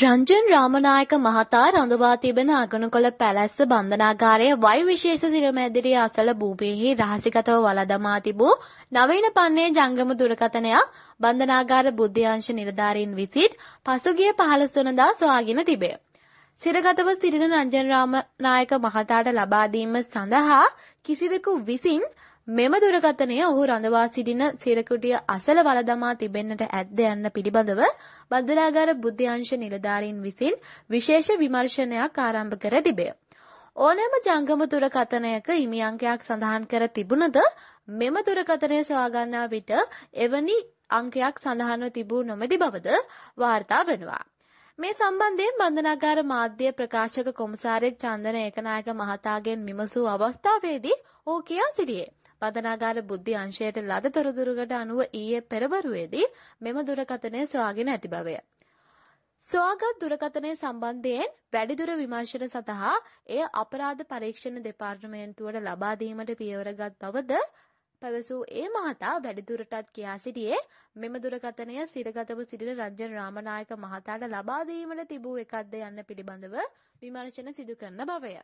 රංජන් රාමනායක මහතා රඳවා තිබෙන අගනුකොළ පැලැස්ස බන්ධනාගාරය වයි විශේෂ සිරමැදිරිය අසල භූමියෙහි රහසිගතව වලදමා තිබූ නවීන පන්නේ ජංගම දුරකථනයක් බන්ධනාගාර බුද්ධ්‍යංශ නිලධාරීන් විසිට පසුගිය 15 වනදා සොයාගෙන තිබේ. සිරගතව සිටින රංජනරාම නායක මහතාට ලබා දීම සඳහා කිසිවෙකු විසින් මෙම දුරකථනය ඔහු රඳවා සිටින සිරකුටිය අසල වලදමා තිබෙන්නට ඇද්ද යන්න පිළිබඳව බද්දලාගාර බුද්ධ්‍යංශ නිලධාරීන් විසින් විශේෂ විමර්ශනයක් ආරම්භ කර තිබේ. ඕනෑම ජංගම දුරකථනයක හිමි අංකයක් සඳහන් කර තිබුණද මෙම දුරකථනය සොයාගන්නා විට එවැනි අංකයක් සඳහන්ව තිබූ නොමැති බවද වාර්තා වෙනවා. මේ සම්බන්ධයෙන් බන්ධනාගාර මාධ්‍ය ප්‍රකාශක කොමසාරෙක් චන්දන ඒකනායක මහතාගෙන් විමසූ අවස්ථාවේදී ඌ කියා සිටියේ. බන්ධනාගාර බුද්ධි අංශයට ලද තොරතුරුකට අනුව ඊයේ පෙරවරුවේදී මෙම දුරකථනය සොයාගෙන ඇති බවය. සොයාගත් දුරකථනය සම්බන්ධයෙන් වැඩිදුර විමර්ශන සඳහා එය අපරාධ පරීක්ෂණ දෙපාර්තමේන්තුවට ලබා දීමට පියවර ගත් බවද පැවසූ ඒ මහතා වැඩිදුරටත් කියා සිටියේ මෙම දුරකථනය සිරගතව සිටින රංජන රාමනායක මහතාට ලබා දීමට තිබූ එකක්ද යන්න පිළිබඳව විමර්ශන සිදු කරන බවය.